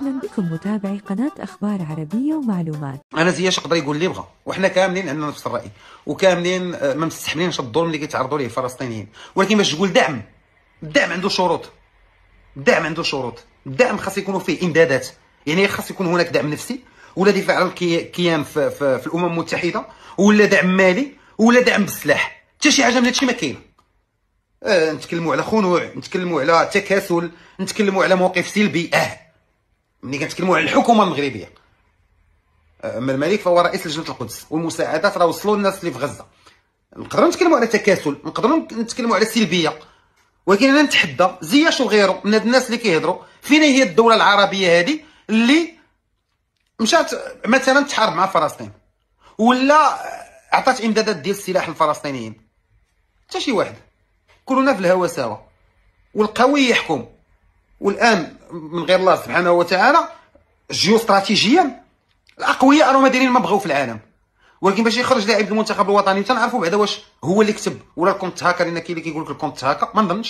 اهلا بكم متابعي قناه اخبار عربيه ومعلومات انا زياش يقدر يقول اللي بغى وحنا كاملين عندنا نفس الراي وكاملين آه، ما مستحملينش الظلم اللي كيتعرضوا ليه الفلسطينيين ولكن باش تقول دعم الدعم عنده شروط الدعم عنده شروط الدعم خاص يكونوا فيه امدادات يعني خاص يكون هناك دعم نفسي ولا دفاع عن الكيان في, في, في الامم المتحده ولا دعم مالي ولا دعم بالسلاح حتى شي حاجه من هادشي ما كاينه آه نتكلموا على خنوع نتكلموا على تكاسل نتكلموا على موقف سلبي اه ملي كنتكلموا على الحكومه المغربيه أه، اما الملك فهو رئيس لجنه القدس والمساعدات راه وصلوا للناس اللي في غزه نقدروا نتكلموا على تكاسل نقدروا نتكلموا على سلبيه ولكن انا نتحدى زياش وغيره من هاد الناس اللي كيهضروا فين هي الدوله العربيه هذه اللي مشات مثلا تحارب مع فلسطين ولا عطات امدادات ديال السلاح للفلسطينيين حتى شي واحد كلنا في الهوا سوا والقوي يحكم والان من غير الله سبحانه وتعالى جيو استراتيجيا الاقوياء راهم دايرين ما بغاو في العالم ولكن باش يخرج لاعب المنتخب الوطني تنعرفوا بعدا واش هو اللي كتب ولا الكونت هاكر لان كاين اللي كيقول لك الكونت هاكر ما نظنش